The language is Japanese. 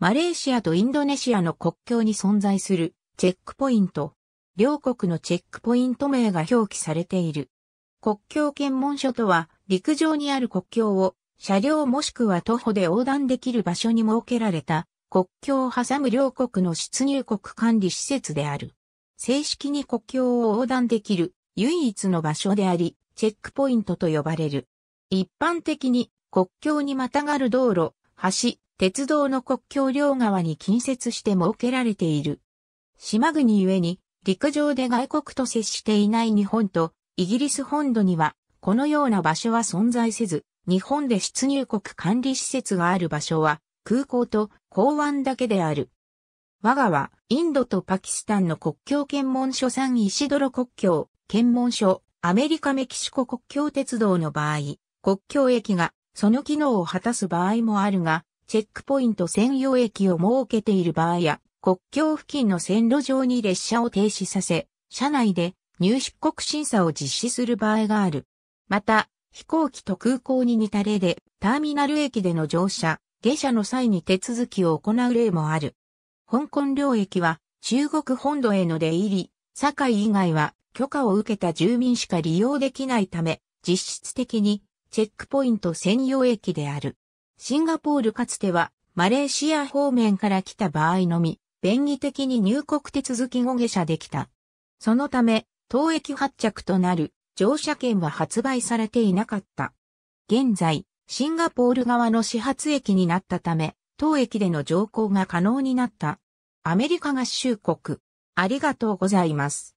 マレーシアとインドネシアの国境に存在するチェックポイント。両国のチェックポイント名が表記されている。国境検問所とは、陸上にある国境を、車両もしくは徒歩で横断できる場所に設けられた、国境を挟む両国の出入国管理施設である。正式に国境を横断できる唯一の場所であり、チェックポイントと呼ばれる。一般的に国境にまたがる道路、橋、鉄道の国境両側に近接して設けられている。島国ゆえに、陸上で外国と接していない日本と、イギリス本土には、このような場所は存在せず、日本で出入国管理施設がある場所は、空港と港湾だけである。我がは、インドとパキスタンの国境検問所3石泥国境、検問所、アメリカメキシコ国境鉄道の場合、国境駅がその機能を果たす場合もあるが、チェックポイント専用駅を設けている場合や、国境付近の線路上に列車を停止させ、車内で入出国審査を実施する場合がある。また、飛行機と空港に似た例で、ターミナル駅での乗車、下車の際に手続きを行う例もある。香港領域は、中国本土への出入り、境以外は許可を受けた住民しか利用できないため、実質的にチェックポイント専用駅である。シンガポールかつてはマレーシア方面から来た場合のみ、便宜的に入国手続き後下車できた。そのため、当駅発着となる乗車券は発売されていなかった。現在、シンガポール側の始発駅になったため、当駅での乗降が可能になった。アメリカ合衆国。ありがとうございます。